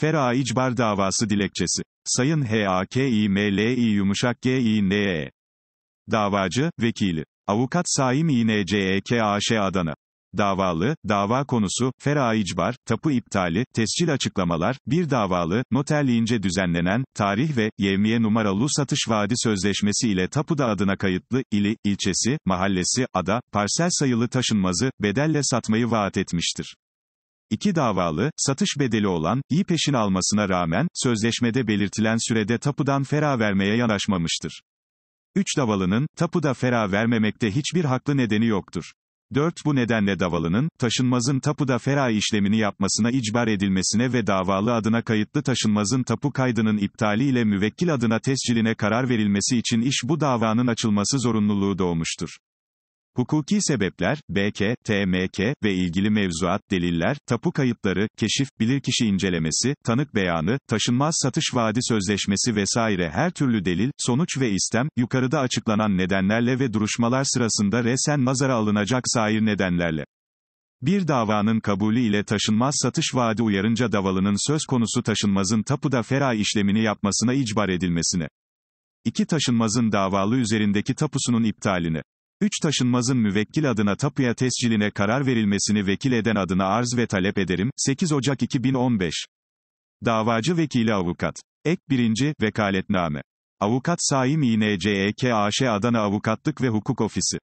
Fera İcbar davası dilekçesi. Sayın HAKİMLİ yumuşak GİNE. Davacı, vekili. Avukat Saim İNCEKAŞ Adana. Davalı, dava konusu, fera icbar, tapu iptali, tescil açıklamalar, bir davalı, noterliğince düzenlenen, tarih ve, yevmiye numaralı satış vaadi sözleşmesi ile tapuda adına kayıtlı, ili, ilçesi, mahallesi, ada, parsel sayılı taşınmazı, bedelle satmayı vaat etmiştir. İki davalı, satış bedeli olan, iyi peşin almasına rağmen, sözleşmede belirtilen sürede tapudan fera vermeye yanaşmamıştır. Üç davalının, tapuda fera vermemekte hiçbir haklı nedeni yoktur. 4. Bu nedenle davalının, taşınmazın tapuda fera işlemini yapmasına icbar edilmesine ve davalı adına kayıtlı taşınmazın tapu kaydının iptali ile müvekkil adına tesciline karar verilmesi için iş bu davanın açılması zorunluluğu doğmuştur. Hukuki sebepler, BK, TMK ve ilgili mevzuat, deliller, tapu kayıtları, keşif, bilirkişi incelemesi, tanık beyanı, taşınmaz satış vaadi sözleşmesi vesaire her türlü delil, sonuç ve istem, yukarıda açıklanan nedenlerle ve duruşmalar sırasında resen nazara alınacak sair nedenlerle. Bir davanın kabulü ile taşınmaz satış vaadi uyarınca davalının söz konusu taşınmazın tapuda fera işlemini yapmasına icbar edilmesine. 2. Taşınmazın davalı üzerindeki tapusunun iptalini. 3. Taşınmazın müvekkil adına tapuya tesciline karar verilmesini vekil eden adına arz ve talep ederim. 8 Ocak 2015. Davacı vekili avukat. Ek 1. Vekaletname. Avukat Saim İNCEKAŞ Adana Avukatlık ve Hukuk Ofisi.